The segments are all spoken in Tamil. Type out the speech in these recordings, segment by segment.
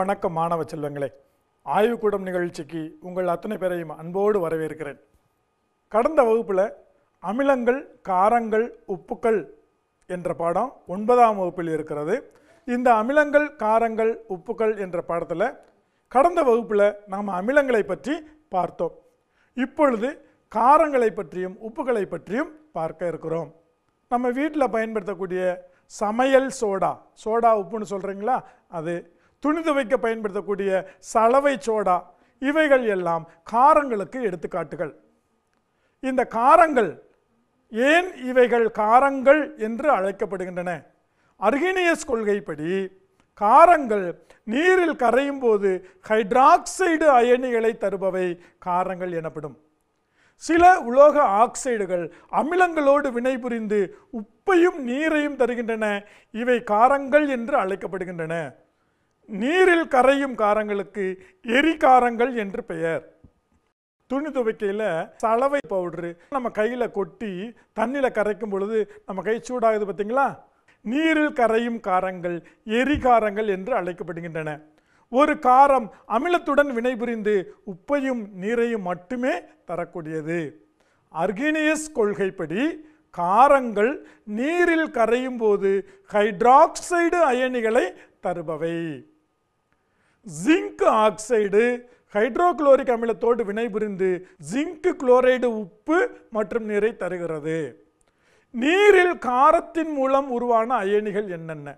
வணக்கம் மாணவ செல்வங்களே ஆய்வுக்கூடம் நிகழ்ச்சிக்கு உங்கள் அத்தனை பேரையும் அன்போடு வரவேற்கிறேன் கடந்த வகுப்பில் அமிலங்கள் காரங்கள் உப்புக்கள் என்ற பாடம் ஒன்பதாம் வகுப்பில் இருக்கிறது இந்த அமிலங்கள் காரங்கள் உப்புக்கள் என்ற பாடத்தில் கடந்த வகுப்பில் நாம் அமிலங்களை பற்றி பார்த்தோம் இப்பொழுது காரங்களை பற்றியும் உப்புகளை பற்றியும் பார்க்க இருக்கிறோம் நம்ம வீட்டில் பயன்படுத்தக்கூடிய சமையல் சோடா சோடா உப்புன்னு சொல்கிறீங்களா அது துணி துவைக்க பயன்படுத்தக்கூடிய சலவை சோடா இவைகள் எல்லாம் காரங்களுக்கு எடுத்துக்காட்டுகள் இந்த காரங்கள் ஏன் இவைகள் காரங்கள் என்று அழைக்கப்படுகின்றன அர்கினியஸ் கொள்கைப்படி காரங்கள் நீரில் கரையும் போது ஹைட்ராக்சைடு அயனிகளை தருபவை காரங்கள் எனப்படும் சில உலோக ஆக்சைடுகள் அமிலங்களோடு வினைபுரிந்து உப்பையும் நீரையும் தருகின்றன இவை காரங்கள் என்று அழைக்கப்படுகின்றன நீரில் கரையும் காரங்களுக்கு எரிகாரங்கள் என்று பெயர் துணி துவைக்கையில் சலவை பவுடரு நம்ம கையில் கொட்டி தண்ணியில் கரைக்கும் பொழுது நம்ம கை சூடாகுது பார்த்தீங்களா நீரில் கரையும் காரங்கள் எரிகாரங்கள் என்று அழைக்கப்படுகின்றன ஒரு காரம் அமிலத்துடன் வினைபுரிந்து உப்பையும் நீரையும் மட்டுமே தரக்கூடியது அர்கினியஸ் கொள்கைப்படி காரங்கள் நீரில் கரையும் போது ஹைட்ராக்சைடு அயனிகளை தருபவை ஜிங்க் ஆக்சைடு குளோரிக் அமிலத்தோடு வினைபுரிந்து ஜிங்க் குளோரைடு உப்பு மற்றும் நீரை தருகிறது நீரில் காரத்தின் மூலம் உருவான அயனிகள் என்னென்ன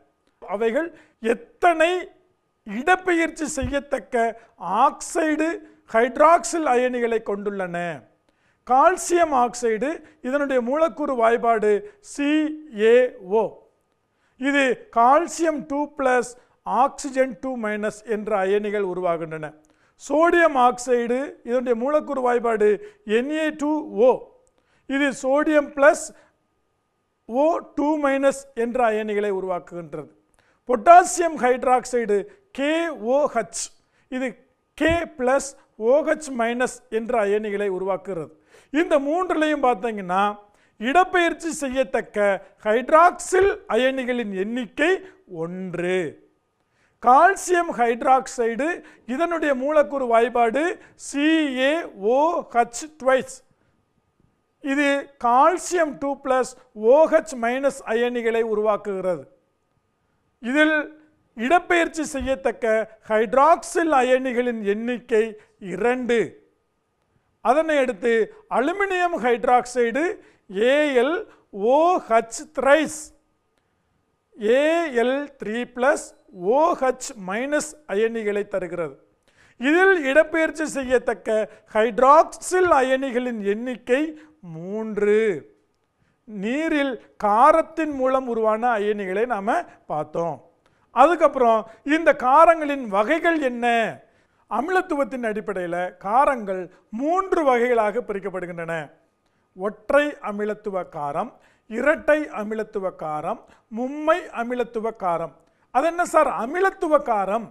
அவைகள் எத்தனை இடப்பெயர்ச்சி செய்யத்தக்க ஆக்சைடு ஹைட்ராக்சில் அயனிகளை கொண்டுள்ளன கால்சியம் ஆக்சைடு இதனுடைய மூலக்கூறு வாய்பாடு சிஏஓ இது calcium two plus oxygen two minus என்ற அயனிகள் உருவாகின்றன சோடியம் ஆக்சைடு இதனுடைய மூலக்கூறு வாய்ப்பாடு என்ஏ டூ ஓ இது sodium plus O two minus என்ற அயனிகளை உருவாக்குகின்றது பொட்டாசியம் ஹைட்ராக்சைடு கே ஓஹச் இது கே பிளஸ் ஓஹெச் மைனஸ் என்ற அயனிகளை உருவாக்குகிறது இந்த மூன்றுலையும் பார்த்தீங்கன்னா இடப்பெயர்ச்சி செய்யத்தக்க ஹைட்ராக்சில் அயனிகளின் எண்ணிக்கை ஒன்று கால்சியம் ஹைட்ராக்சைடு இதனுடைய மூலக்கூறு வாய்பாடு சிஏஓஹெச் டுவைஸ் இது calcium two plus O H minus அயனிகளை உருவாக்குகிறது இதில் இடப்பெயர்ச்சி செய்யத்தக்க ஹைட்ராக்சில் அயனிகளின் எண்ணிக்கை இரண்டு அதனை அடுத்து aluminium hydroxide A L O H thrice A L three plus O H minus அயனிகளை தருகிறது இதில் இடப்பெயர்ச்சி செய்யத்தக்க ஹைட்ராக்சில் அயனிகளின் எண்ணிக்கை மூன்று நீரில் காரத்தின் மூலம் உருவான அயனிகளை நாம் பார்த்தோம் அதுக்கப்புறம் இந்த காரங்களின் வகைகள் என்ன அமிலத்துவத்தின் அடிப்படையில் காரங்கள் மூன்று வகைகளாக பிரிக்கப்படுகின்றன ஒற்றை அமிலத்துவ காரம் இரட்டை அமிலத்துவ காரம் மும்மை அமிலத்துவ காரம் அது என்ன சார் அமிலத்துவ காரம்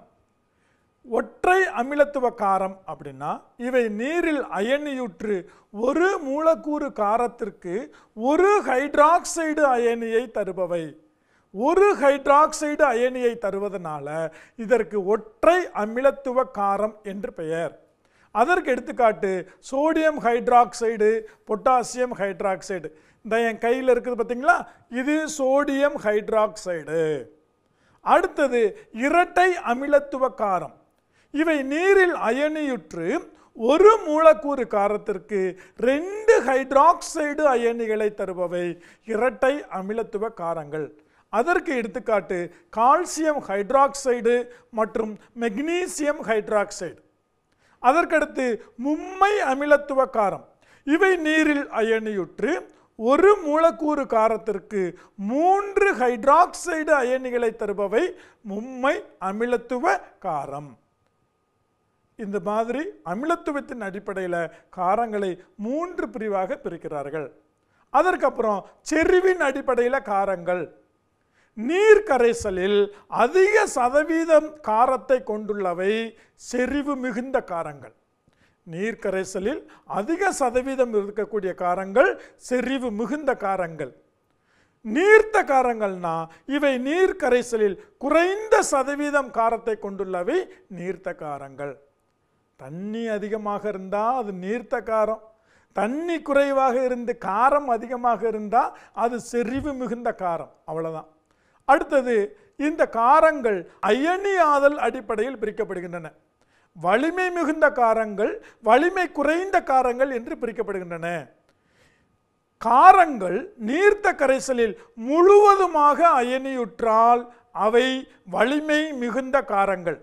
ஒற்றை அமிலத்துவ காரம் அப்படின்னா இவை நீரில் அயனியுற்று ஒரு மூலக்கூறு காரத்திற்கு ஒரு ஹைட்ராக்சைடு அயனியை தருபவை ஒரு ஹைட்ராக்சைடு அயனியை தருவதனால இதற்கு ஒற்றை அமிலத்துவ காரம் என்று பெயர் அதற்கு எடுத்துக்காட்டு சோடியம் ஹைட்ராக்சைடு பொட்டாசியம் ஹைட்ராக்சைடு இந்த என் கையில் இருக்குது பார்த்தீங்களா இது சோடியம் ஹைட்ராக்சைடு அடுத்தது இரட்டை அமிலத்துவ காரம் இவை நீரில் அயனியுற்று ஒரு மூலக்கூறு காரத்திற்கு ரெண்டு ஹைட்ராக்சைடு அயனிகளை தருபவை இரட்டை அமிலத்துவ காரங்கள் அதற்கு எடுத்துக்காட்டு கால்சியம் ஹைட்ராக்சைடு மற்றும் மெக்னீசியம் ஹைட்ராக்சைடு அதற்கடுத்து மும்மை அமிலத்துவ காரம் இவை நீரில் அயனியுற்று ஒரு மூலக்கூறு காரத்திற்கு மூன்று ஹைட்ராக்சைடு அயனிகளை தருபவை மும்மை அமிலத்துவ காரம் இந்த மாதிரி அமிலத்துவத்தின் அடிப்படையில் காரங்களை மூன்று பிரிவாக பிரிக்கிறார்கள் அதற்கப்புறம் செறிவின் அடிப்படையில் காரங்கள் நீர் கரைசலில் அதிக சதவீதம் காரத்தை கொண்டுள்ளவை செறிவு மிகுந்த காரங்கள் நீர் கரைசலில் அதிக சதவீதம் இருக்கக்கூடிய காரங்கள் செறிவு மிகுந்த காரங்கள் நீர்த்த காரங்கள்னா இவை நீர் கரைசலில் குறைந்த சதவீதம் காரத்தை கொண்டுள்ளவை நீர்த்த காரங்கள் தண்ணி அதிகமாக இருந்தால் அது நீர்த்த காரம் தண்ணி குறைவாக இருந்து காரம் அதிகமாக இருந்தால் அது செறிவு மிகுந்த காரம் அவ்வளோதான் அடுத்தது இந்த காரங்கள் ஆதல் அடிப்படையில் பிரிக்கப்படுகின்றன வலிமை மிகுந்த காரங்கள் வலிமை குறைந்த காரங்கள் என்று பிரிக்கப்படுகின்றன காரங்கள் நீர்த்த கரைசலில் முழுவதுமாக அயனியுற்றால் அவை வலிமை மிகுந்த காரங்கள்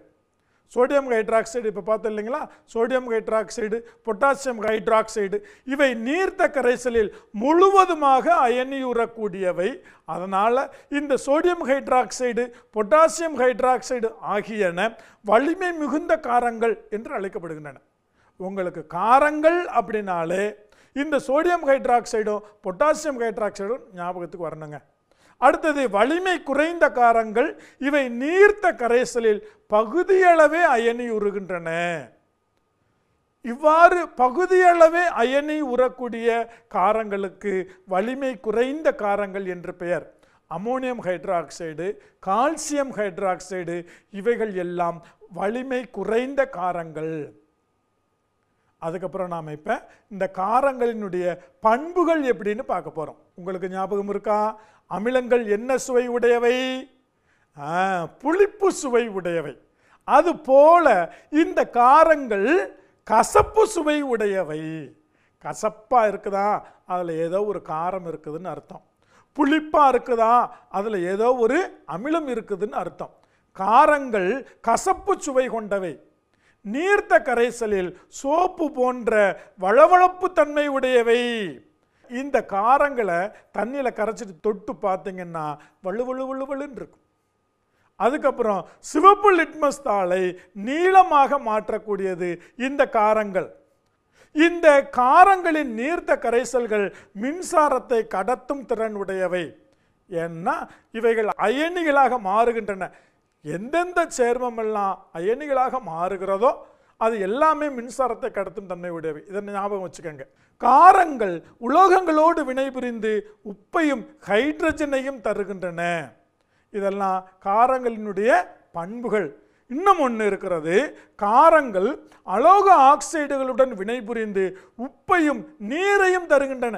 சோடியம் ஹைட்ராக்சைடு இப்போ பார்த்தோம் இல்லைங்களா சோடியம் ஹைட்ராக்சைடு பொட்டாசியம் ஹைட்ராக்சைடு இவை நீர்த்த கரைசலில் முழுவதுமாக அயனியுறக்கூடியவை அதனால் இந்த சோடியம் ஹைட்ராக்சைடு பொட்டாசியம் ஹைட்ராக்சைடு ஆகியன வலிமை மிகுந்த காரங்கள் என்று அழைக்கப்படுகின்றன உங்களுக்கு காரங்கள் அப்படின்னாலே இந்த சோடியம் ஹைட்ராக்சைடும் பொட்டாசியம் ஹைட்ராக்சைடும் ஞாபகத்துக்கு வரணுங்க அடுத்தது வலிமை குறைந்த காரங்கள் இவை நீர்த்த கரைசலில் பகுதியளவே அயனி உருகின்றன இவ்வாறு பகுதியளவே அயனி உறக்கூடிய காரங்களுக்கு வலிமை குறைந்த காரங்கள் என்று பெயர் அமோனியம் ஹைட்ராக்சைடு கால்சியம் ஹைட்ராக்சைடு இவைகள் எல்லாம் வலிமை குறைந்த காரங்கள் அதுக்கப்புறம் நாம் இப்போ இந்த காரங்களினுடைய பண்புகள் எப்படின்னு பார்க்க போகிறோம் உங்களுக்கு ஞாபகம் இருக்கா அமிலங்கள் என்ன சுவை உடையவை புளிப்பு சுவை உடையவை அதுபோல இந்த காரங்கள் கசப்பு சுவை உடையவை கசப்பாக இருக்குதா அதில் ஏதோ ஒரு காரம் இருக்குதுன்னு அர்த்தம் புளிப்பாக இருக்குதா அதில் ஏதோ ஒரு அமிலம் இருக்குதுன்னு அர்த்தம் காரங்கள் கசப்பு சுவை கொண்டவை நீர்த்த கரைசலில் சோப்பு போன்ற வளவளப்பு தன்மை உடையவை இந்த காரங்களை தண்ணியில் கரைச்சிட்டு தொட்டு பார்த்தீங்கன்னா வள்ளு வள்ளு வள்ளு வள்ளுன்னு இருக்கும் அதுக்கப்புறம் சிவப்பு லிட்மஸ் தாளை நீளமாக மாற்றக்கூடியது இந்த காரங்கள் இந்த காரங்களின் நீர்த்த கரைசல்கள் மின்சாரத்தை கடத்தும் திறன் உடையவை ஏன்னா இவைகள் அயனிகளாக மாறுகின்றன எந்தெந்த சேர்மமெல்லாம் அயனிகளாக மாறுகிறதோ அது எல்லாமே மின்சாரத்தை கடத்தும் தன்மை உடையவை இதை ஞாபகம் வச்சுக்கோங்க காரங்கள் உலோகங்களோடு வினைபுரிந்து உப்பையும் ஹைட்ரஜனையும் தருகின்றன இதெல்லாம் காரங்களினுடைய பண்புகள் இன்னும் ஒன்று இருக்கிறது காரங்கள் அலோக ஆக்சைடுகளுடன் வினைபுரிந்து உப்பையும் நீரையும் தருகின்றன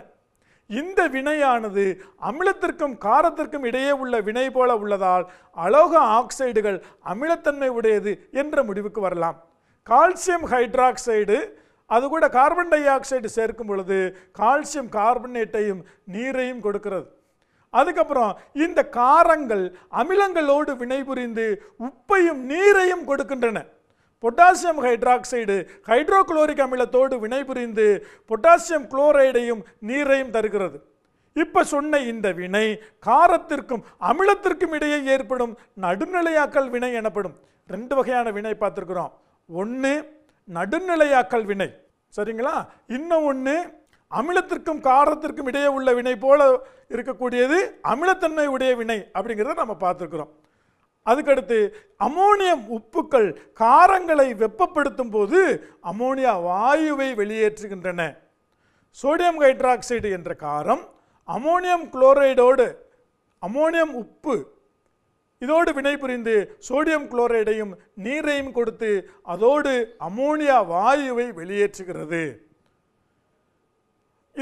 இந்த வினையானது அமிலத்திற்கும் காரத்திற்கும் இடையே உள்ள வினை போல உள்ளதால் அலோக ஆக்சைடுகள் அமிலத்தன்மை உடையது என்ற முடிவுக்கு வரலாம் கால்சியம் ஹைட்ராக்சைடு அது கூட கார்பன் டை ஆக்சைடு சேர்க்கும் பொழுது கால்சியம் கார்பனேட்டையும் நீரையும் கொடுக்கிறது அதுக்கப்புறம் இந்த காரங்கள் அமிலங்களோடு வினைபுரிந்து உப்பையும் நீரையும் கொடுக்கின்றன பொட்டாசியம் ஹைட்ராக்சைடு ஹைட்ரோகுளோரிக் அமிலத்தோடு வினைபுரிந்து பொட்டாசியம் குளோரைடையும் நீரையும் தருகிறது இப்போ சொன்ன இந்த வினை காரத்திற்கும் அமிலத்திற்கும் இடையே ஏற்படும் நடுநிலையாக்கல் வினை எனப்படும் ரெண்டு வகையான வினை பார்த்துருக்குறோம் ஒன்று நடுநிலையாக்கல் வினை சரிங்களா இன்னும் ஒன்று அமிலத்திற்கும் காரத்திற்கும் இடையே உள்ள வினை போல இருக்கக்கூடியது அமிலத்தன்மை உடைய வினை அப்படிங்கிறத நம்ம பார்த்துருக்குறோம் அதுக்கடுத்து அமோனியம் உப்புக்கள் காரங்களை வெப்பப்படுத்தும் போது அமோனியா வாயுவை வெளியேற்றுகின்றன சோடியம் ஹைட்ராக்சைடு என்ற காரம் அமோனியம் குளோரைடோடு அமோனியம் உப்பு இதோடு வினை புரிந்து சோடியம் குளோரைடையும் நீரையும் கொடுத்து அதோடு அமோனியா வாயுவை வெளியேற்றுகிறது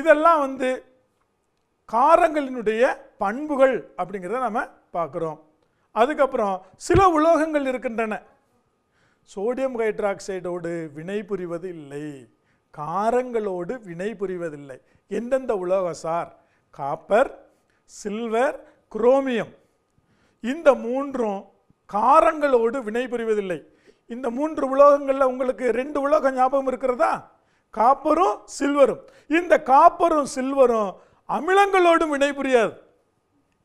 இதெல்லாம் வந்து காரங்களினுடைய பண்புகள் அப்படிங்கிறத நம்ம பார்க்குறோம் அதுக்கப்புறம் சில உலோகங்கள் இருக்கின்றன சோடியம் ஹைட்ராக்சைடோடு வினை புரிவது இல்லை காரங்களோடு வினை புரிவதில்லை எந்தெந்த உலோகம் சார் காப்பர் சில்வர் குரோமியம் இந்த மூன்றும் காரங்களோடு வினை புரிவதில்லை இந்த மூன்று உலோகங்களில் உங்களுக்கு ரெண்டு உலோகம் ஞாபகம் இருக்கிறதா காப்பரும் சில்வரும் இந்த காப்பரும் சில்வரும் அமிலங்களோடும் வினை புரியாது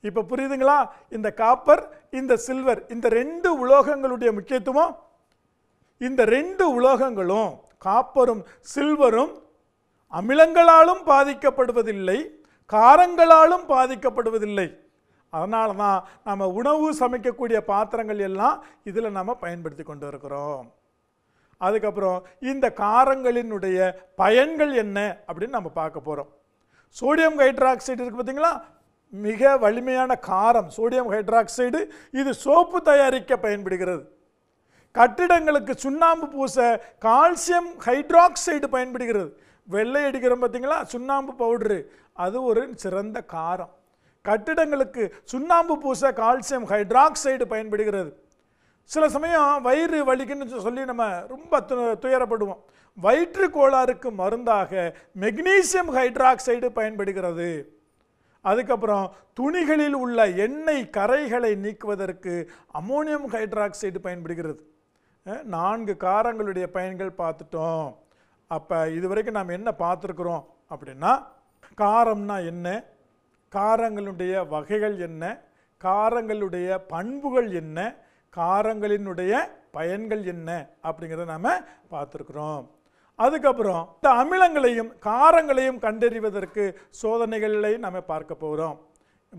இப்போ புரியுதுங்களா இந்த காப்பர் இந்த சில்வர் இந்த ரெண்டு உலோகங்களுடைய முக்கியத்துவம் இந்த ரெண்டு உலோகங்களும் காப்பரும் சில்வரும் அமிலங்களாலும் பாதிக்கப்படுவதில்லை காரங்களாலும் பாதிக்கப்படுவதில்லை அதனால தான் நம்ம உணவு சமைக்கக்கூடிய பாத்திரங்கள் எல்லாம் இதில் நம்ம பயன்படுத்தி கொண்டு இருக்கிறோம் அதுக்கப்புறம் இந்த காரங்களினுடைய பயன்கள் என்ன அப்படின்னு நம்ம பார்க்க போகிறோம் சோடியம் ஹைட்ராக்சைடு இருக்குது பார்த்திங்களா மிக வலிமையான காரம் சோடியம் ஹைட்ராக்சைடு இது சோப்பு தயாரிக்க பயன்படுகிறது கட்டிடங்களுக்கு சுண்ணாம்பு பூச கால்சியம் ஹைட்ராக்சைடு பயன்படுகிறது வெள்ளை அடிக்கிறோம் பார்த்தீங்களா சுண்ணாம்பு பவுடரு அது ஒரு சிறந்த காரம் கட்டிடங்களுக்கு சுண்ணாம்பு பூச கால்சியம் ஹைட்ராக்சைடு பயன்படுகிறது சில சமயம் வயிறு வலிக்குன்னு சொல்லி நம்ம ரொம்ப து துயரப்படுவோம் வயிற்று கோளாறுக்கு மருந்தாக மெக்னீசியம் ஹைட்ராக்சைடு பயன்படுகிறது அதுக்கப்புறம் துணிகளில் உள்ள எண்ணெய் கரைகளை நீக்குவதற்கு அமோனியம் ஹைட்ராக்சைடு பயன்படுகிறது நான்கு காரங்களுடைய பயன்கள் பார்த்துட்டோம் அப்போ இது வரைக்கும் நாம் என்ன பார்த்துருக்குறோம் அப்படின்னா காரம்னா என்ன காரங்களுடைய வகைகள் என்ன காரங்களுடைய பண்புகள் என்ன காரங்களினுடைய பயன்கள் என்ன அப்படிங்கிறத நாம் பார்த்துருக்குறோம் அதுக்கப்புறம் இந்த அமிலங்களையும் காரங்களையும் கண்டறிவதற்கு சோதனைகளையும் நம்ம பார்க்க போகிறோம்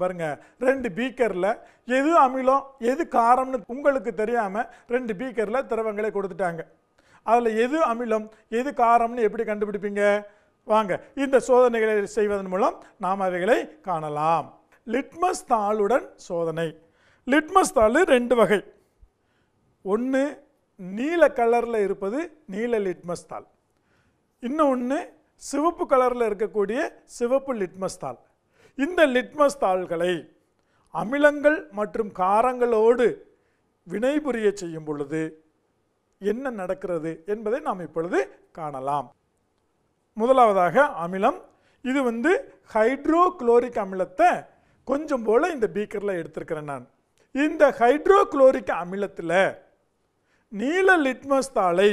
பாருங்க ரெண்டு பீக்கரில் எது அமிலம் எது காரம்னு உங்களுக்கு தெரியாமல் ரெண்டு பீக்கரில் திரவங்களை கொடுத்துட்டாங்க அதில் எது அமிலம் எது காரம்னு எப்படி கண்டுபிடிப்பீங்க வாங்க இந்த சோதனைகளை செய்வதன் மூலம் நாம் அவைகளை காணலாம் லிட்மஸ் தாளுடன் சோதனை லிட்மஸ் தாள் ரெண்டு வகை ஒன்று நீல கலரில் இருப்பது நீல லிட்மஸ் தாள் இன்னொன்று சிவப்பு கலரில் இருக்கக்கூடிய சிவப்பு லிட்மஸ் தாள் இந்த லிட்மஸ் தாள்களை அமிலங்கள் மற்றும் காரங்களோடு வினைபுரிய செய்யும் பொழுது என்ன நடக்கிறது என்பதை நாம் இப்பொழுது காணலாம் முதலாவதாக அமிலம் இது வந்து ஹைட்ரோக்ளோரிக் அமிலத்தை கொஞ்சம் போல் இந்த பீக்கரில் எடுத்திருக்கிறேன் நான் இந்த ஹைட்ரோக்ளோரிக் அமிலத்தில் நீல லிட்மஸ் தாளை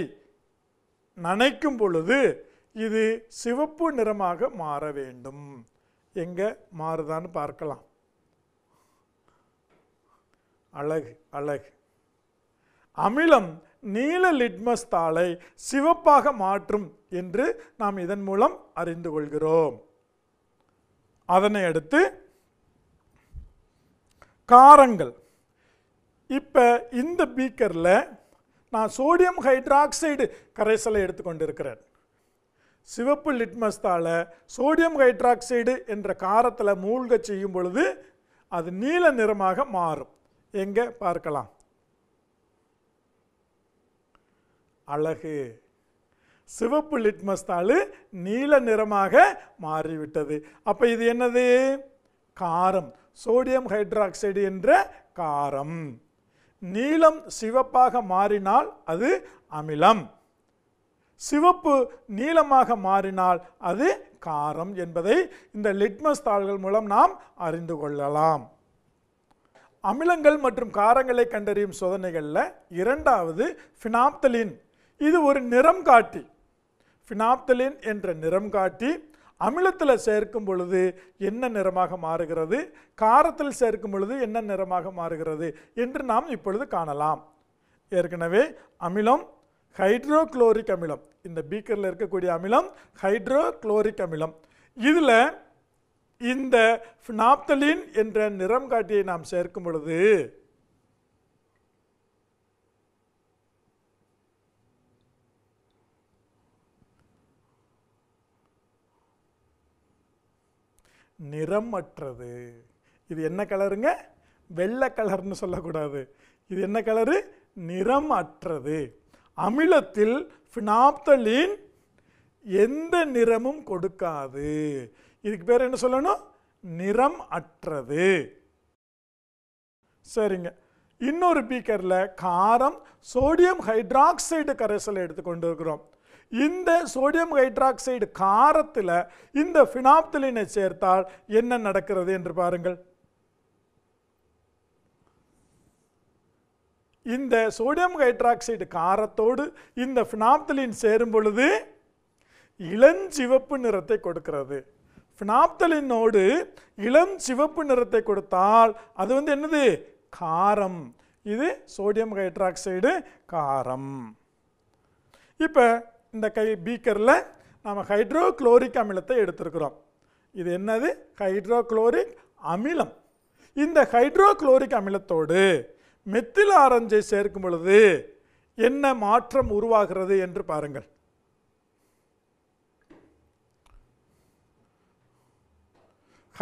நனைக்கும் பொழுது இது சிவப்பு நிறமாக மாற வேண்டும் எங்கே மாறுதான்னு பார்க்கலாம் அழகு அழகு அமிலம் நீல லிட்மஸ் தாளை சிவப்பாக மாற்றும் என்று நாம் இதன் மூலம் அறிந்து கொள்கிறோம் அதனை அடுத்து காரங்கள் இப்போ இந்த பீக்கரில் நான் சோடியம் ஹைட்ராக்சைடு கரைசலை எடுத்துக்கொண்டிருக்கிறேன் சிவப்பு லிட்மஸ்தால சோடியம் ஹைட்ராக்சைடு என்ற காரத்தில் மூழ்க செய்யும் பொழுது அது நீல நிறமாக மாறும் எங்கே பார்க்கலாம் அழகு சிவப்பு லிட்மஸ் தாள் நீல நிறமாக மாறிவிட்டது அப்போ இது என்னது காரம் சோடியம் ஹைட்ராக்சைடு என்ற காரம் நீலம் சிவப்பாக மாறினால் அது அமிலம் சிவப்பு நீளமாக மாறினால் அது காரம் என்பதை இந்த லிட்மஸ் தாள்கள் மூலம் நாம் அறிந்து கொள்ளலாம் அமிலங்கள் மற்றும் காரங்களை கண்டறியும் சோதனைகளில் இரண்டாவது ஃபினாப்தலின் இது ஒரு நிறம் காட்டி ஃபினாப்தலின் என்ற நிறம் காட்டி அமிலத்தில் சேர்க்கும் பொழுது என்ன நிறமாக மாறுகிறது காரத்தில் சேர்க்கும் பொழுது என்ன நிறமாக மாறுகிறது என்று நாம் இப்பொழுது காணலாம் ஏற்கனவே அமிலம் ஹைட்ரோக்ளோரிக் அமிலம் இந்த பீக்கரில் இருக்கக்கூடிய அமிலம் ஹைட்ரோக்ளோரிக் அமிலம் இதில் இந்த ஃபினாப்தலின் என்ற நிறம் காட்டியை நாம் சேர்க்கும் பொழுது நிறமற்றது இது என்ன கலருங்க வெள்ளை கலர்னு சொல்லக்கூடாது இது என்ன கலரு நிறம் அற்றது அமிலத்தில் ஃபினாப்தலின் எந்த நிறமும் கொடுக்காது இதுக்கு பேர் என்ன சொல்லணும் நிறம் அற்றது சரிங்க இன்னொரு பீக்கரில் காரம் சோடியம் ஹைட்ராக்சைடு கரைசலை எடுத்துக்கொண்டு இருக்கிறோம் இந்த சோடியம் ஹைட்ராக்சைடு காரத்தில் இந்த ஃபினாப்தலினை சேர்த்தால் என்ன நடக்கிறது என்று பாருங்கள் இந்த சோடியம் ஹைட்ராக்சைடு காரத்தோடு இந்த ஃபினாப்தலின் சேரும் பொழுது இளஞ்சிவப்பு நிறத்தை கொடுக்கிறது ஃபினாப்தலினோடு இளம் சிவப்பு நிறத்தை கொடுத்தால் அது வந்து என்னது காரம் இது சோடியம் ஹைட்ராக்சைடு காரம் இப்போ இந்த கை பீக்கரில் நாம் ஹைட்ரோக்ளோரிக் அமிலத்தை எடுத்திருக்கிறோம் இது என்னது ஹைட்ரோக்ளோரிக் அமிலம் இந்த ஹைட்ரோக்ளோரிக் அமிலத்தோடு மெத்தில் ஆரஞ்சை சேர்க்கும் பொழுது என்ன மாற்றம் உருவாகிறது என்று பாருங்கள்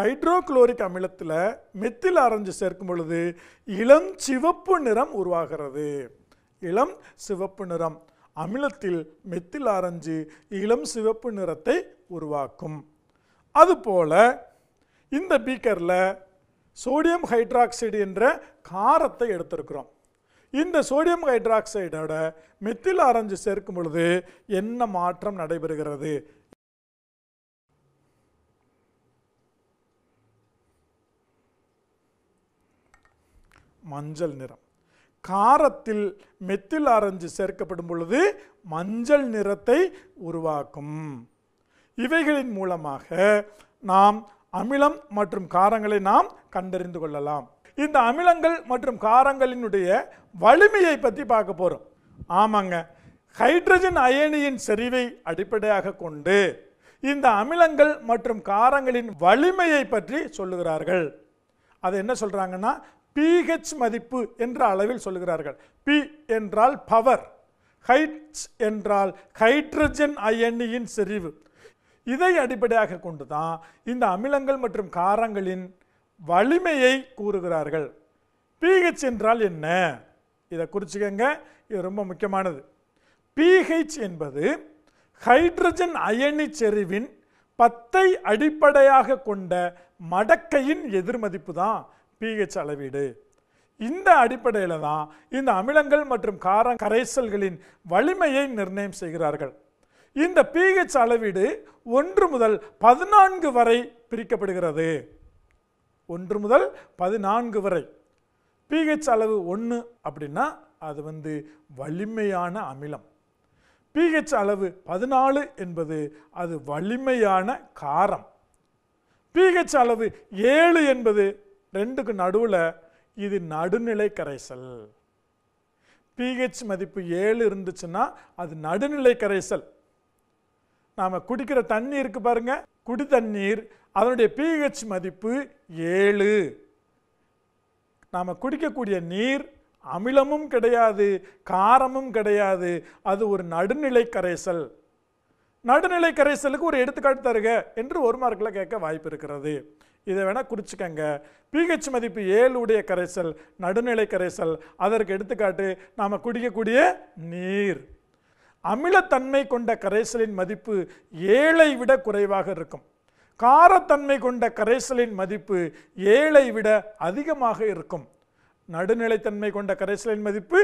ஹைட்ரோக்ளோரிக் அமிலத்தில் மெத்தில் ஆரஞ்சு சேர்க்கும் பொழுது இளம் சிவப்பு நிறம் உருவாகிறது இளம் சிவப்பு நிறம் அமிலத்தில் மெத்தில் ஆரஞ்சு இளம் சிவப்பு நிறத்தை உருவாக்கும் அதுபோல் இந்த பீக்கரில் சோடியம் ஹைட்ராக்சைடு என்ற காரத்தை எடுத்திருக்கிறோம் இந்த சோடியம் ஹைட்ராக்சைடோட மெத்தில் ஆரஞ்சு சேர்க்கும் பொழுது என்ன மாற்றம் நடைபெறுகிறது மஞ்சள் நிறம் காரத்தில் மெத்தில் ஆரஞ்சு சேர்க்கப்படும் பொழுது மஞ்சள் நிறத்தை உருவாக்கும் இவைகளின் மூலமாக நாம் அமிலம் மற்றும் காரங்களை நாம் கண்டறிந்து கொள்ளலாம் இந்த அமிலங்கள் மற்றும் காரங்களினுடைய வலிமையை பற்றி பார்க்க போகிறோம் ஆமாங்க ஹைட்ரஜன் அயனியின் செறிவை அடிப்படையாக கொண்டு இந்த அமிலங்கள் மற்றும் காரங்களின் வலிமையை பற்றி சொல்லுகிறார்கள் அதை என்ன சொல்கிறாங்கன்னா பிஹெச் மதிப்பு என்ற அளவில் சொல்கிறார்கள் பி என்றால் பவர் ஹைட்ஸ் என்றால் ஹைட்ரஜன் அயனியின் செறிவு இதை அடிப்படையாக கொண்டு தான் இந்த அமிலங்கள் மற்றும் காரங்களின் வலிமையை கூறுகிறார்கள் பிஹெச் என்றால் என்ன இதை குறிச்சுக்கங்க இது ரொம்ப முக்கியமானது பிஹெச் என்பது ஹைட்ரஜன் அயனி செறிவின் பத்தை அடிப்படையாக கொண்ட மடக்கையின் எதிர்மதிப்பு தான் பிஹெச் அளவீடு இந்த அடிப்படையில் தான் இந்த அமிலங்கள் மற்றும் கார கரைசல்களின் வலிமையை நிர்ணயம் செய்கிறார்கள் இந்த பிஹெச் அளவீடு ஒன்று முதல் பதினான்கு வரை பிரிக்கப்படுகிறது ஒன்று முதல் பதினான்கு வரை பிஹெச் அளவு ஒன்று அப்படின்னா அது வந்து வலிமையான அமிலம் பிஹெச் அளவு பதினாலு என்பது அது வலிமையான காரம் பிஹெச் அளவு ஏழு என்பது ரெண்டுக்கு நடுவில் இது நடுநிலை கரைசல் பிஹெச் மதிப்பு ஏழு இருந்துச்சுன்னா அது நடுநிலை கரைசல் நாம் குடிக்கிற தண்ணீர் இருக்குது பாருங்க குடி தண்ணீர் அதனுடைய பிஹெச் மதிப்பு ஏழு நாம் குடிக்கக்கூடிய நீர் அமிலமும் கிடையாது காரமும் கிடையாது அது ஒரு நடுநிலை கரைசல் நடுநிலை கரைசலுக்கு ஒரு எடுத்துக்காட்டு தருக என்று ஒரு மார்க்கில் கேட்க வாய்ப்பு இருக்கிறது இதை வேணால் குறிச்சிக்கங்க பிஹெச் மதிப்பு ஏழு உடைய கரைசல் நடுநிலை கரைசல் அதற்கு எடுத்துக்காட்டு நாம் குடிக்கக்கூடிய நீர் அமிலத்தன்மை கொண்ட கரைசலின் மதிப்பு ஏழை விட குறைவாக இருக்கும் காரத்தன்மை கொண்ட கரைசலின் மதிப்பு ஏழை விட அதிகமாக இருக்கும் நடுநிலைத்தன்மை கொண்ட கரைசலின் மதிப்பு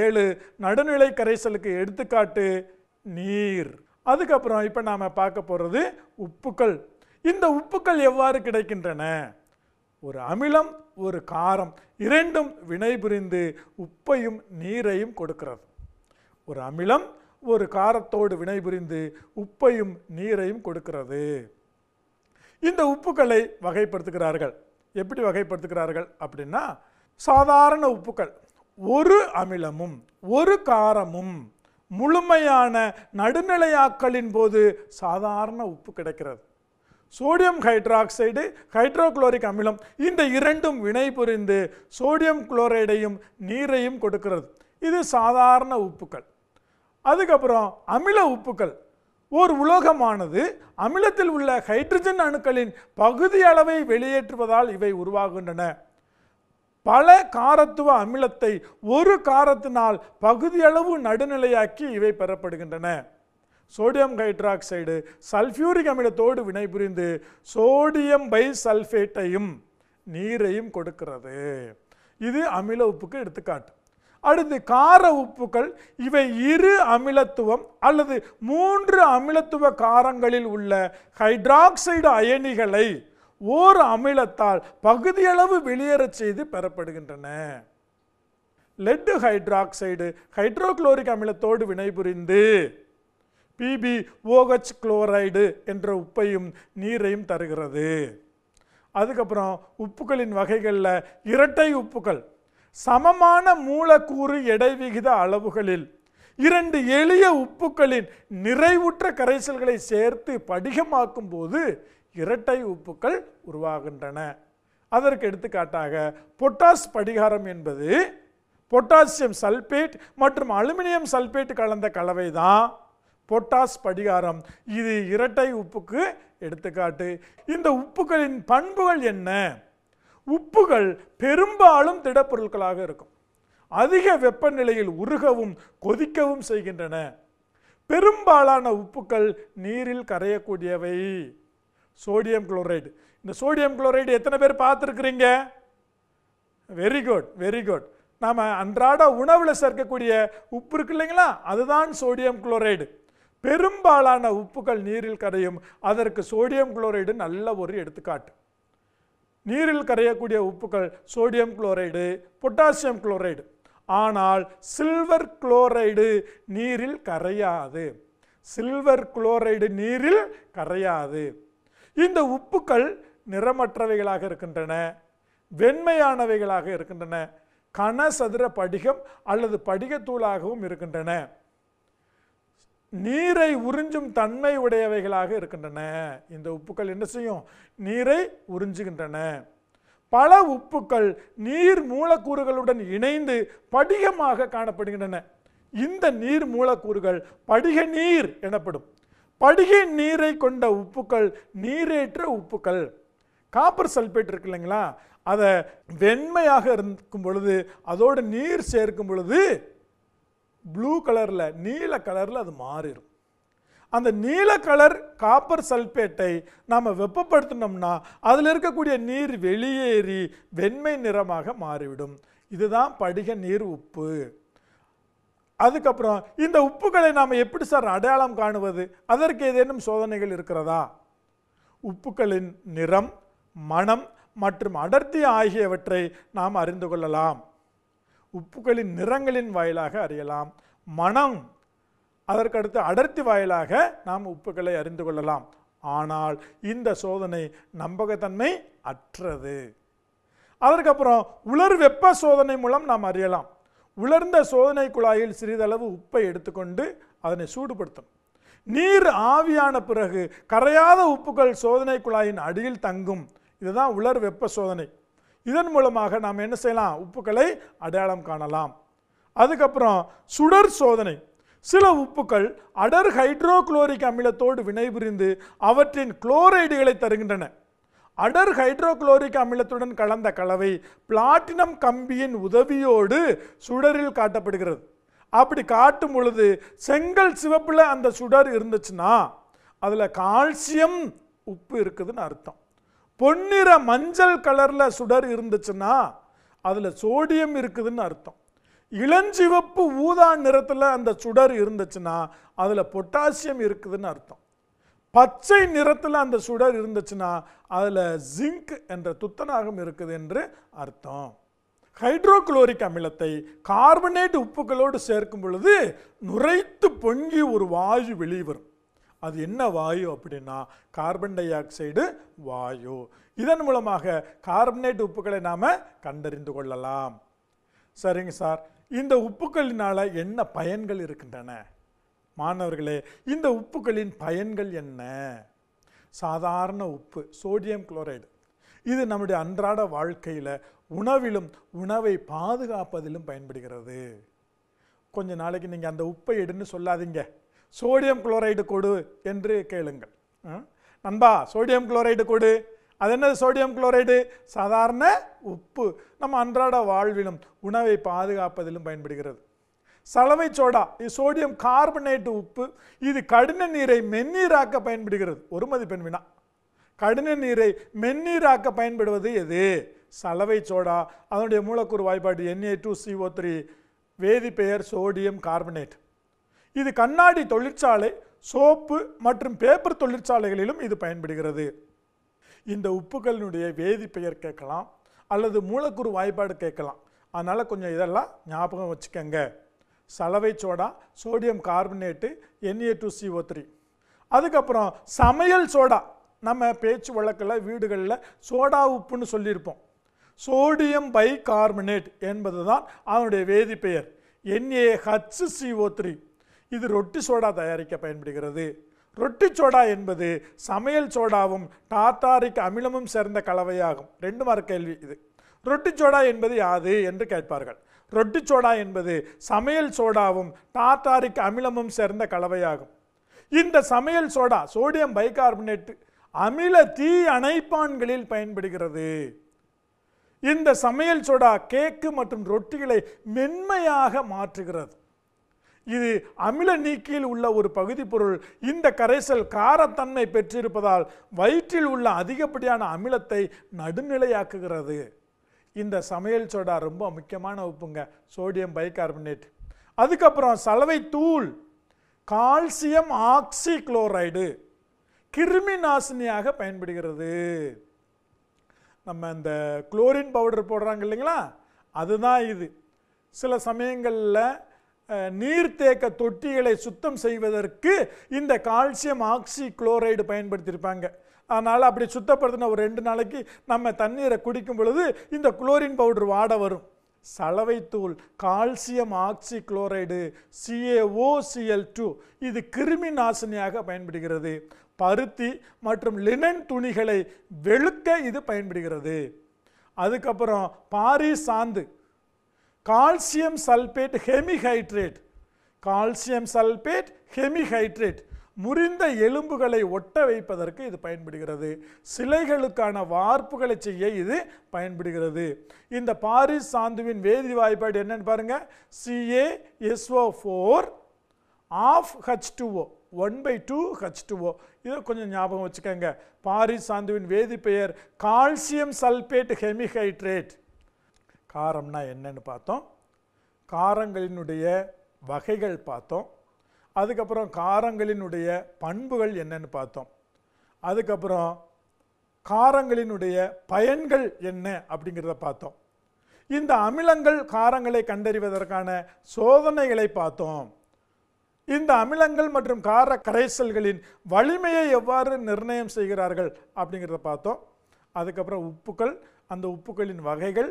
ஏழு நடுநிலை கரைசலுக்கு எடுத்துக்காட்டு நீர் அதுக்கப்புறம் இப்போ நாம் பார்க்க போகிறது உப்புக்கள் இந்த உப்புக்கள் எவ்வாறு கிடைக்கின்றன ஒரு அமிலம் ஒரு காரம் இரண்டும் வினைபுரிந்து உப்பையும் நீரையும் கொடுக்கிறது ஒரு அமிலம் ஒரு காரத்தோடு வினைபுரிந்து உப்பையும் நீரையும் கொடுக்கிறது இந்த உப்புக்களை வகைப்படுத்துகிறார்கள் எப்படி வகைப்படுத்துகிறார்கள் அப்படின்னா சாதாரண உப்புக்கள் ஒரு அமிலமும் ஒரு காரமும் முழுமையான நடுநிலையாக்கலின் போது சாதாரண உப்பு கிடைக்கிறது சோடியம் ஹைட்ராக்சைடு ஹைட்ரோகுளோரிக் அமிலம் இந்த இரண்டும் வினை புரிந்து சோடியம் குளோரைடையும் நீரையும் கொடுக்கிறது இது சாதாரண உப்புக்கள் அதுக்கப்புறம் அமில உப்புக்கள் ஓர் உலோகமானது அமிலத்தில் உள்ள ஹைட்ரஜன் அணுக்களின் பகுதி அளவை வெளியேற்றுவதால் இவை உருவாகின்றன பல காரத்துவ அமிலத்தை ஒரு காரத்தினால் பகுதியளவு நடுநிலையாக்கி இவை பெறப்படுகின்றன சோடியம் ஹைட்ராக்சைடு சல்ஃபியூரிக் அமிலத்தோடு வினைபுரிந்து சோடியம் பை சல்ஃபேட்டையும் நீரையும் கொடுக்கிறது இது அமில உப்புக்கு எடுத்துக்காட்டு அடுத்து கார உப்புக்கள் இவை இரு அமிலத்துவம் அல்லது மூன்று அமிலத்துவ காரங்களில் உள்ள ஹைட்ராக்சைடு அயனிகளை ஓர் அமிலத்தால் பகுதியளவு வெளியேறச் செய்து பெறப்படுகின்றன லெட்டு ஹைட்ராக்சைடு ஹைட்ரோக்ளோரிக் அமிலத்தோடு வினைபுரிந்து பிபி ஓஹெச் குளோரைடு என்ற உப்பையும் நீரையும் தருகிறது அதுக்கப்புறம் உப்புகளின் வகைகளில் இரட்டை உப்புகள் சமமான மூலக்கூறு எடைவிகித அளவுகளில் இரண்டு எளிய உப்புகளின் நிறைவுற்ற கரைசல்களை சேர்த்து படிகமாக்கும் போது இரட்டை உப்புக்கள் உருவாகின்றன அதற்கு எடுத்துக்காட்டாக பொட்டாஸ் படிகாரம் என்பது பொட்டாசியம் சல்பேட் மற்றும் அலுமினியம் சல்பேட் கலந்த கலவை தான் பொட்டாஸ் படிகாரம் இது இரட்டை உப்புக்கு எடுத்துக்காட்டு இந்த உப்புகளின் பண்புகள் என்ன உப்புகள் பெரும்பாலும் திடப்பொருட்களாக இருக்கும் அதிக வெப்பநிலையில் உருகவும் கொதிக்கவும் செய்கின்றன பெரும்பாலான உப்புக்கள் நீரில் கரையக்கூடியவை சோடியம் குளோரைடு இந்த சோடியம் குளோரைடு எத்தனை பேர் பார்த்துருக்குறீங்க வெரி குட் வெரி குட் நாம் அன்றாட உணவில் சேர்க்கக்கூடிய உப்பு இருக்கு இல்லைங்களா அதுதான் சோடியம் குளோரைடு பெரும்பாலான உப்புகள் நீரில் கரையும் அதற்கு சோடியம் குளோரைடு நல்ல ஒரு எடுத்துக்காட்டு நீரில் கரையக்கூடிய உப்புகள் சோடியம் குளோரைடு பொட்டாசியம் குளோரைடு ஆனால் சில்வர் குளோரைடு நீரில் கரையாது சில்வர் குளோரைடு நீரில் கரையாது இந்த உப்புக்கள் நிறமற்றவைகளாக இருக்கின்றன வெண்மையானவைகளாக இருக்கின்றன கனசதுர படிகம் அல்லது படிகத்தூளாகவும் இருக்கின்றன நீரை உறிஞ்சும் தன்மை உடையவைகளாக இருக்கின்றன இந்த உப்புக்கள் என்ன செய்யும் நீரை உறிஞ்சுகின்றன பல உப்புக்கள் நீர் மூலக்கூறுகளுடன் இணைந்து படிகமாக காணப்படுகின்றன இந்த நீர் மூலக்கூறுகள் படிக நீர் எனப்படும் படிக நீரை கொண்ட உப்புக்கள் நீரேற்ற உப்புக்கள் காப்பர் சல்பேட் இருக்கு இல்லைங்களா அதை வெண்மையாக இருக்கும் பொழுது அதோடு நீர் சேர்க்கும் பொழுது ப்ளூ கலரில் நீல கலரில் அது மாறிடும் அந்த நீல கலர் காப்பர் சல்பேட்டை நாம் வெப்பப்படுத்தினோம்னா அதில் இருக்கக்கூடிய நீர் வெளியேறி வெண்மை நிறமாக மாறிவிடும் இதுதான் படிக நீர் உப்பு அதுக்கப்புறம் இந்த உப்புகளை நாம் எப்படி சார் அடையாளம் காணுவது அதற்கு ஏதேனும் சோதனைகள் இருக்கிறதா உப்புகளின் நிறம் மனம் மற்றும் அடர்த்தி ஆகியவற்றை நாம் அறிந்து கொள்ளலாம் உப்புகளின் நிறங்களின் வாயிலாக அறியலாம் மனம் அதற்கடுத்து அடர்த்தி வாயிலாக நாம் உப்புகளை அறிந்து கொள்ளலாம் ஆனால் இந்த சோதனை நம்பகத்தன்மை அற்றது அதற்கப்புறம் உலர் வெப்ப சோதனை மூலம் நாம் அறியலாம் உலர்ந்த சோதனை குழாயில் சிறிதளவு உப்பை எடுத்துக்கொண்டு அதனை சூடுபடுத்தணும் நீர் ஆவியான பிறகு கரையாத உப்புகள் சோதனை குழாயின் அடியில் தங்கும் இதுதான் உலர் வெப்ப சோதனை இதன் மூலமாக நாம் என்ன செய்யலாம் உப்புக்களை அடையாளம் காணலாம் அதுக்கப்புறம் சுடர் சோதனை சில உப்புக்கள் அடர் குளோரிக் அமிலத்தோடு வினைபுரிந்து அவற்றின் குளோரைடுகளை தருகின்றன அடர் குளோரிக் அமிலத்துடன் கலந்த கலவை பிளாட்டினம் கம்பியின் உதவியோடு சுடரில் காட்டப்படுகிறது அப்படி காட்டும் பொழுது செங்கல் சிவப்பில் அந்த சுடர் இருந்துச்சுன்னா அதில் கால்சியம் உப்பு இருக்குதுன்னு அர்த்தம் பொன்னிற மஞ்சள் கலரில் சுடர் இருந்துச்சுன்னா அதில் சோடியம் இருக்குதுன்னு அர்த்தம் இளஞ்சிவப்பு ஊதா நிறத்தில் அந்த சுடர் இருந்துச்சுன்னா அதில் பொட்டாசியம் இருக்குதுன்னு அர்த்தம் பச்சை நிறத்தில் அந்த சுடர் இருந்துச்சுன்னா அதில் ஜிங்க் என்ற துத்தநாகம் இருக்குது என்று அர்த்தம் ஹைட்ரோக்ளோரிக் அமிலத்தை கார்பனேட் உப்புகளோடு சேர்க்கும் பொழுது நுரைத்து பொங்கி ஒரு வாயு வெளிவரும் அது என்ன வாயு அப்படின்னா கார்பன் டை ஆக்சைடு வாயு இதன் மூலமாக கார்பனேட் உப்புகளை நாம் கண்டறிந்து கொள்ளலாம் சரிங்க சார் இந்த உப்புகளினால் என்ன பயன்கள் இருக்கின்றன மாணவர்களே இந்த உப்புகளின் பயன்கள் என்ன சாதாரண உப்பு சோடியம் குளோரைடு இது நம்முடைய அன்றாட வாழ்க்கையில் உணவிலும் உணவை பாதுகாப்பதிலும் பயன்படுகிறது கொஞ்ச நாளைக்கு நீங்கள் அந்த உப்பை எடுன்னு சொல்லாதீங்க சோடியம் குளோரைடு கொடு என்று கேளுங்கள் நண்பா சோடியம் குளோரைடு கொடு அது என்னது சோடியம் குளோரைடு சாதாரண உப்பு நம்ம அன்றாட வாழ்விலும் உணவை பாதுகாப்பதிலும் பயன்படுகிறது சலவை சோடா இது சோடியம் கார்பனேட் உப்பு இது கடின நீரை மென்னீராக்க பயன்படுகிறது ஒரு மதிப்பெண் வினா கடின நீரை மென்னீராக்க பயன்படுவது எது சலவை சோடா அதனுடைய மூலக்கூறு வாய்ப்பாடு என்ஏ டூ சிஓ த்ரீ வேதிப்பெயர் சோடியம் கார்பனேட் இது கண்ணாடி தொழிற்சாலை சோப்பு மற்றும் பேப்பர் தொழிற்சாலைகளிலும் இது பயன்படுகிறது இந்த உப்புகளினுடைய வேதிப்பெயர் கேட்கலாம் அல்லது மூலக்கூறு வாய்ப்பாடு கேட்கலாம் அதனால் கொஞ்சம் இதெல்லாம் ஞாபகம் வச்சுக்கோங்க சலவை soda sodium carbonate N A two C O three அதுக்கப்புறம் சமையல் சோடா நம்ம பேச்சு வழக்கில் வீடுகளில் சோடா உப்புன்னு சொல்லியிருப்போம் சோடியம் பை கார்பனேட் என்பது தான் அதனுடைய வேதிப்பெயர் சிஓ த்ரீ இது ரொட்டி சோடா தயாரிக்க பயன்படுகிறது ரொட்டி சோடா என்பது சமையல் சோடாவும் டாத்தாரிக் அமிலமும் சேர்ந்த கலவையாகும் ரெண்டு மார்க் கேள்வி இது ரொட்டி சோடா என்பது யாது என்று கேட்பார்கள் ரொட்டி சோடா என்பது சமையல் சோடாவும் டாத்தாரிக் அமிலமும் சேர்ந்த கலவையாகும் இந்த சமையல் சோடா சோடியம் பைகார்பனேட் அமில தீ அணைப்பான்களில் பயன்படுகிறது இந்த சமையல் சோடா கேக்கு மற்றும் ரொட்டிகளை மென்மையாக மாற்றுகிறது இது அமில நீக்கியில் உள்ள ஒரு பகுதி பொருள் இந்த கரைசல் காரத்தன்மை பெற்றிருப்பதால் வயிற்றில் உள்ள அதிகப்படியான அமிலத்தை நடுநிலையாக்குகிறது இந்த சமையல் சோடா ரொம்ப முக்கியமான உப்புங்க சோடியம் பைகார்பனேட் அதுக்கப்புறம் சலவை தூள் கால்சியம் ஆக்சி குளோரைடு கிருமி நாசினியாக பயன்படுகிறது நம்ம இந்த குளோரின் பவுடர் போடுறாங்க இல்லைங்களா அதுதான் இது சில சமயங்களில் நீர்த்தேக்க தொட்டிகளை சுத்தம் செய்வதற்கு இந்த கால்சியம் ஆக்சி குளோரைடு பயன்படுத்தியிருப்பாங்க அதனால் அப்படி சுத்தப்படுத்தின ஒரு ரெண்டு நாளைக்கு நம்ம தண்ணீரை குடிக்கும் பொழுது இந்த குளோரின் பவுடர் வாட வரும் சலவைத்தூள் calcium oxychloride C A O C L two இது கிருமி நாசினியாக பயன்படுகிறது பருத்தி மற்றும் லினன் துணிகளை வெளுக்க இது பயன்படுகிறது அதுக்கப்புறம் பாரி சாந்து calcium sulphate hemihydrate calcium sulphate hemihydrate முறிந்த எலும்புகளை ஒட்ட வைப்பதற்கு இது பயன்படுகிறது சிலைகளுக்கான வார்ப்புகளை செய்ய இது பயன்படுகிறது இந்த பாரிஸ் சாந்துவின் வேதி வாய்ப்பாடு என்னன்னு பாருங்க C A S O four of H two O one by two H two O இதை கொஞ்சம் ஞாபகம் வச்சுக்கோங்க பாரிஸ் சாந்துவின் வேதிப்பெயர் கால்சியம் சல்பேட் ஹெமிஹைட்ரேட் காரம்னா என்னன்னு பார்த்தோம் காரங்களினுடைய வகைகள் பார்த்தோம் அதுக்கப்புறம் காரங்களினுடைய பண்புகள் என்னன்னு பார்த்தோம் அதுக்கப்புறம் காரங்களினுடைய பயன்கள் என்ன அப்படிங்கிறத பார்த்தோம் இந்த அமிலங்கள் காரங்களை கண்டறிவதற்கான சோதனைகளை பார்த்தோம் இந்த அமிலங்கள் மற்றும் கார கரைசல்களின் வலிமையை எவ்வாறு நிர்ணயம் செய்கிறார்கள் அப்படிங்கிறத பார்த்தோம் அதுக்கப்புறம் உப்புக்கள் அந்த உப்புகளின் வகைகள்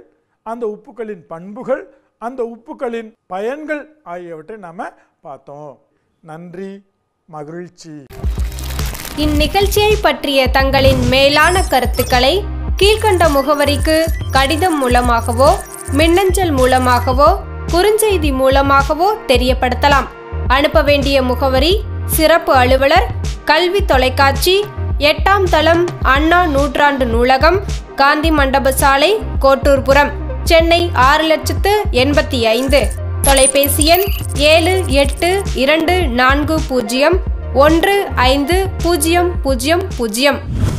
அந்த உப்புக்களின் பண்புகள் அந்த உப்புக்களின் பயன்கள் ஆகியவற்றை நாம பார்த்தோம் நன்றி மகிழ்ச்சி இந்நிகழ்ச்சியை பற்றிய தங்களின் மேலான கருத்துக்களை கீழ்கண்ட முகவரிக்கு கடிதம் மூலமாகவோ மின்னஞ்சல் மூலமாகவோ குறுஞ்செய்தி மூலமாகவோ தெரியப்படுத்தலாம் அனுப்ப வேண்டிய முகவரி சிறப்பு அலுவலர் கல்வி தொலைக்காட்சி எட்டாம் தளம் அண்ணா நூற்றாண்டு நூலகம் காந்தி மண்டப சாலை கோட்டூர்புரம் சென்னை ஆறு லட்சத்து எண்பத்தி ஐந்து தொலைபேசி எண் ஏழு எட்டு இரண்டு நான்கு பூஜ்ஜியம் ஒன்று ஐந்து பூஜ்ஜியம் பூஜ்ஜியம் பூஜ்ஜியம்